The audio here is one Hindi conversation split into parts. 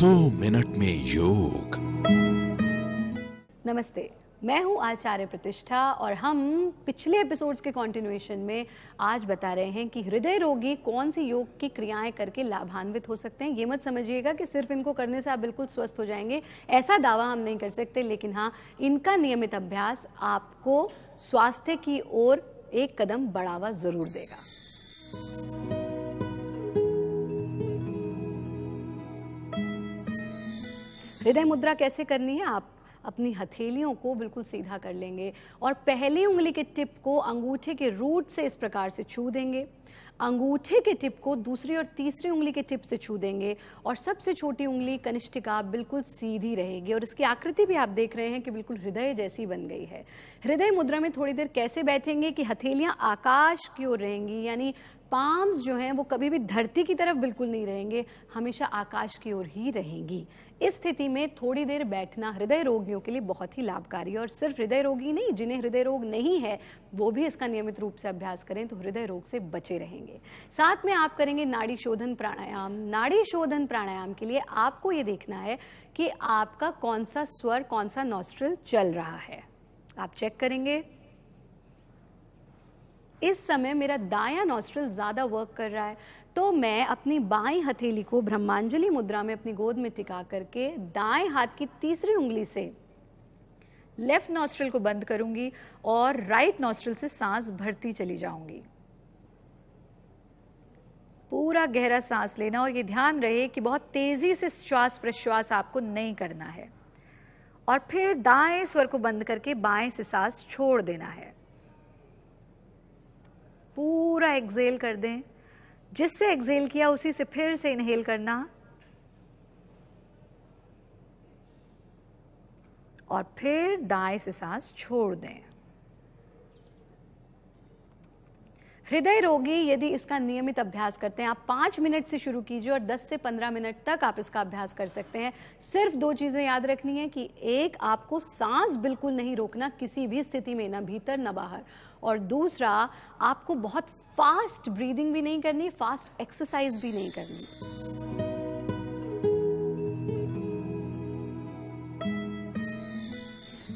दो मिनट में योग नमस्ते मैं हूं आचार्य प्रतिष्ठा और हम पिछले एपिसोड्स के कॉन्टिन्यूएशन में आज बता रहे हैं कि हृदय रोगी कौन सी योग की क्रियाएं करके लाभान्वित हो सकते हैं ये मत समझिएगा कि सिर्फ इनको करने से आप बिल्कुल स्वस्थ हो जाएंगे ऐसा दावा हम नहीं कर सकते लेकिन हाँ इनका नियमित अभ्यास आपको स्वास्थ्य की ओर एक कदम बढ़ावा जरूर देगा हृदय मुद्रा कैसे करनी है आप अपनी हथेलियों को बिल्कुल सीधा कर लेंगे और पहली उंगली के टिप को अंगूठे के रूट से इस प्रकार से छू देंगे अंगूठे के टिप को दूसरी और तीसरी उंगली के टिप से छू देंगे और सबसे छोटी उंगली कनिष्ठिका बिल्कुल सीधी रहेगी और इसकी आकृति भी आप देख रहे हैं कि बिल्कुल हृदय जैसी बन गई है हृदय मुद्रा में थोड़ी देर कैसे बैठेंगे कि हथेलियां आकाश की ओर रहेंगी यानी पाम्स जो हैं वो कभी भी धरती की तरफ बिल्कुल नहीं रहेंगे हमेशा आकाश की ओर ही रहेंगी इस स्थिति में थोड़ी देर बैठना हृदय रोगियों के लिए बहुत ही लाभकारी है और सिर्फ हृदय रोगी नहीं जिन्हें हृदय रोग नहीं है वो भी इसका नियमित रूप से अभ्यास करें तो हृदय रोग से बचे रहेंगे साथ में आप करेंगे नाड़ी शोधन प्राणायाम नाड़ी शोधन प्राणायाम के लिए आपको ये देखना है कि आपका कौन सा स्वर कौन सा नॉस्ट्रल चल रहा है आप चेक करेंगे इस समय मेरा दाया नॉस्ट्रल ज़्यादा वर्क कर रहा है तो मैं अपनी बाई हथेली को ब्रह्मांजलि मुद्रा में अपनी गोद में टिका करके दाएं हाथ की तीसरी उंगली से लेफ्ट नॉस्ट्रल को बंद करूंगी और राइट नॉस्ट्रल से सांस भरती चली जाऊंगी पूरा गहरा सांस लेना और ये ध्यान रहे कि बहुत तेज़ी से श्वास प्रश्वास आपको नहीं करना है और फिर दाएं स्वर को बंद करके बाएं से सांस छोड़ देना है पूरा एक्जेल कर दें जिससे एक्जेल किया उसी से फिर से इनहेल करना और फिर दाएं से सांस छोड़ दें हृदय रोगी यदि इसका नियमित अभ्यास करते हैं आप पाँच मिनट से शुरू कीजिए और दस से पंद्रह मिनट तक आप इसका अभ्यास कर सकते हैं सिर्फ दो चीज़ें याद रखनी है कि एक आपको सांस बिल्कुल नहीं रोकना किसी भी स्थिति में ना भीतर ना बाहर और दूसरा आपको बहुत फास्ट ब्रीदिंग भी नहीं करनी फास्ट एक्सरसाइज भी नहीं करनी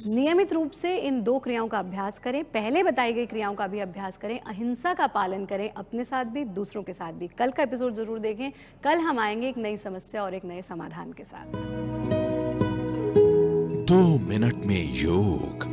नियमित रूप से इन दो क्रियाओं का अभ्यास करें पहले बताई गई क्रियाओं का भी अभ्यास करें अहिंसा का पालन करें अपने साथ भी दूसरों के साथ भी कल का एपिसोड जरूर देखें कल हम आएंगे एक नई समस्या और एक नए समाधान के साथ दो मिनट में योग